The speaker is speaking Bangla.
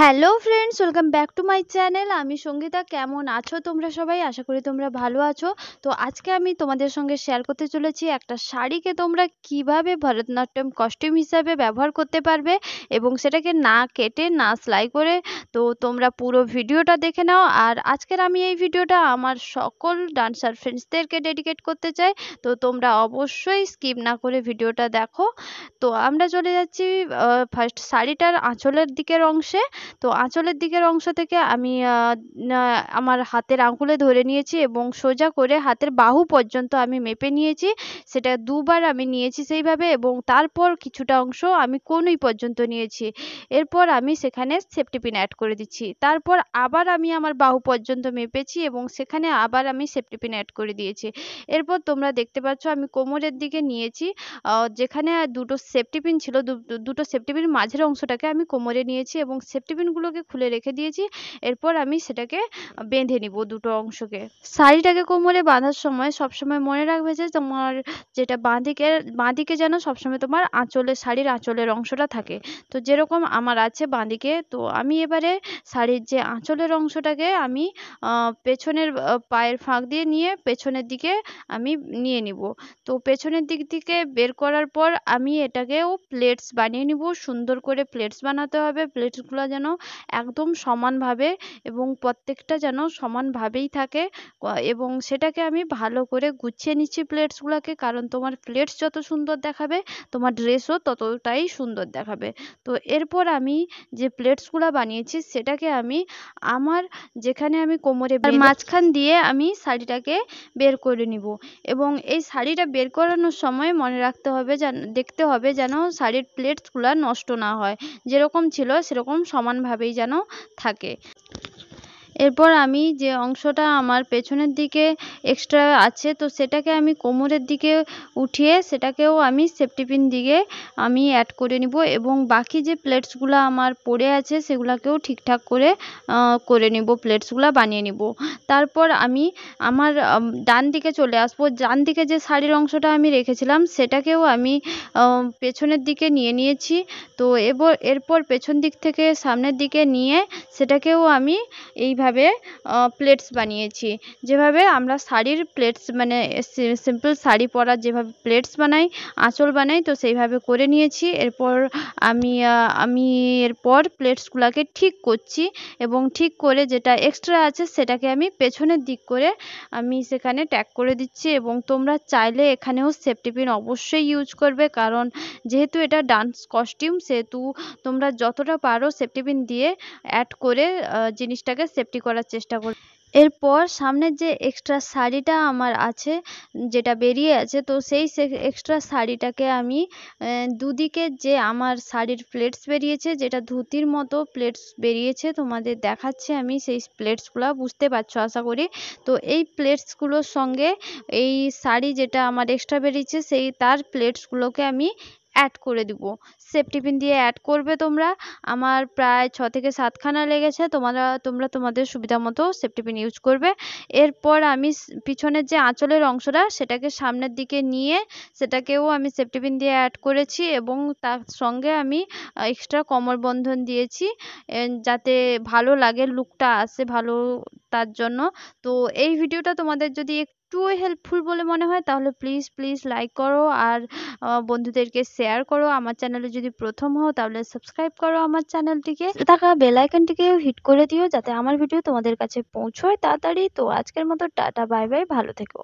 hello friends welcome back to my channel আমি সঙ্গীতা কেমন আছো তোমরা সবাই আশা করি তোমরা ভালো আছো তো আজকে আমি তোমাদের সঙ্গে শেয়ার করতে চলেছি একটা শাড়িকে তোমরা কিভাবে ভরতনাট্যম কস্টিউম হিসাবে ব্যবহার করতে পারবে এবং সেটাকে না কেটে না সেলাই করে তো তোমরা পুরো ভিডিওটা দেখে নাও আর আজকের আমি এই ভিডিওটা আমার সকল ডান্সার ফ্রেন্ডসদেরকে ডেডিকেট করতে চাই তো তোমরা অবশ্যই স্কিপ না করে ভিডিওটা দেখো তো আমরা চলে যাচ্ছি ফার্স্ট শাড়িটার আঁচলের দিকের অংশে তো আঁচলের দিকের অংশ থেকে আমি আমার হাতের আঙুলে ধরে নিয়েছি এবং সোজা করে হাতের বাহু পর্যন্ত আমি মেপে নিয়েছি সেটা দুবার আমি নিয়েছি সেইভাবে এবং তারপর কিছুটা অংশ আমি কনুই পর্যন্ত নিয়েছি এরপর আমি সেখানে সেফটি পিন অ্যাড করে দিচ্ছি তারপর আবার আমি আমার বাহু পর্যন্ত মেপেছি এবং সেখানে আবার আমি সেফটি পিন অ্যাড করে দিয়েছি এরপর তোমরা দেখতে পাচ্ছ আমি কোমরের দিকে নিয়েছি যেখানে দুটো সেফটি পিন ছিল দুটো সেফটি পিন মাঝের অংশটাকে আমি কোমরে নিয়েছি এবং সেফটি টিফিনগুলোকে খুলে রেখে দিয়েছি এরপর আমি সেটাকে বেঁধে নিব দুটো অংশকে শাড়িটাকে কোমরে বাঁধার সময় সবসময় মনে রাখবে যে তোমার যেটা বাঁদিকে বাঁদিকে যেন সবসময় তোমার আঁচলের শাড়ির আঁচলের অংশটা থাকে তো যেরকম আমার আছে বাঁদিকে তো আমি এবারে শাড়ির যে আঁচলের অংশটাকে আমি পেছনের পায়ের ফাঁক দিয়ে নিয়ে পেছনের দিকে আমি নিয়ে নিব তো পেছনের দিক থেকে বের করার পর আমি এটাকেও প্লেটস বানিয়ে নিব সুন্দর করে প্লেটস বানাতে হবে প্লেটসগুলো যেন যেন একদম সমানভাবে এবং প্রত্যেকটা যেন সমানভাবেই থাকে এবং সেটাকে আমি ভালো করে গুছিয়ে নিচ্ছি প্লেটসগুলোকে কারণ তোমার প্লেটস যত সুন্দর দেখাবে তোমার ড্রেসও ততটাই সুন্দর দেখাবে তো এরপর আমি যে প্লেটসগুলো বানিয়েছি সেটাকে আমি আমার যেখানে আমি কোমরে মাঝখান দিয়ে আমি শাড়িটাকে বের করে নিব এবং এই শাড়িটা বের করানোর সময় মনে রাখতে হবে যেন দেখতে হবে যেন শাড়ির প্লেটসগুলো নষ্ট না হয় যেরকম ছিল সেরকম সমান সমানভাবেই যেন থাকে এরপর আমি যে অংশটা আমার পেছনের দিকে এক্সট্রা আছে তো সেটাকে আমি কোমরের দিকে উঠিয়ে সেটাকেও আমি সেফটিপিন দিয়ে আমি অ্যাড করে নিব এবং বাকি যে প্লেটসগুলো আমার পড়ে আছে সেগুলোকেও ঠিকঠাক করে করে নিব প্লেটসগুলো বানিয়ে নিব তারপর আমি আমার ডান দিকে চলে আসবো ডান দিকে যে শাড়ির অংশটা আমি রেখেছিলাম সেটাকেও আমি পেছনের দিকে নিয়ে নিয়েছি তো এরপর এরপর পেছন দিক থেকে সামনের দিকে নিয়ে সেটাকেও আমি এইভাবে এইভাবে প্লেটস বানিয়েছি যেভাবে আমরা শাড়ির প্লেটস মানে সিম্পল শাড়ি পরার যেভাবে প্লেটস বানাই আঁচল বানাই তো সেইভাবে করে নিয়েছি এরপর আমি আমি এরপর প্লেটসগুলোকে ঠিক করছি এবং ঠিক করে যেটা এক্সট্রা আছে সেটাকে আমি পেছনের দিক করে আমি সেখানে ট্যাগ করে দিচ্ছি এবং তোমরা চাইলে এখানেও সেফটি পিন অবশ্যই ইউজ করবে কারণ যেহেতু এটা ডান্স কস্টিউম সেহেতু তোমরা যতটা পারো সেফটি পিন দিয়ে অ্যাড করে জিনিসটাকে সেফটি সেফটি করার চেষ্টা করি এরপর সামনের যে এক্সট্রা শাড়িটা আমার আছে যেটা বেরিয়ে আছে তো সেই এক্সট্রা শাড়িটাকে আমি দুদিকে যে আমার শাড়ির প্লেটস বেরিয়েছে যেটা ধুতির মতো প্লেটস বেরিয়েছে তোমাদের দেখাচ্ছি আমি সেই প্লেটসগুলো বুঝতে পারছো আশা করি তো এই প্লেটসগুলোর সঙ্গে এই শাড়ি যেটা আমার এক্সট্রা বেরিয়েছে সেই তার প্লেটসগুলোকে আমি অ্যাড করে দিব সেফটি পিন দিয়ে অ্যাড করবে তোমরা আমার প্রায় ছ থেকে সাতখানা লেগেছে তোমরা তোমরা তোমাদের সুবিধা মতো সেফটি পিন ইউজ করবে এরপর আমি পিছনের যে আঁচলের অংশটা সেটাকে সামনের দিকে নিয়ে সেটাকেও আমি সেফটি পিন দিয়ে অ্যাড করেছি এবং তার সঙ্গে আমি এক্সট্রা কমর বন্ধন দিয়েছি যাতে ভালো লাগে লুকটা আসে ভালো তার জন্য তো এই ভিডিওটা তোমাদের যদি একটুও হেল্পফুল বলে মনে হয় তাহলে প্লিজ প্লিজ লাইক করো আর বন্ধুদেরকে শেয়ার করো আমার চ্যানেলে যদি প্রথম হও তাহলে সাবস্ক্রাইব করো আমার চ্যানেলটিকে থাকা বেলাইকনটিকেও হিট করে দিও যাতে আমার ভিডিও তোমাদের কাছে পৌঁছয় তাড়াতাড়ি তো আজকের মতো টাটা বাই বাই ভালো থেকো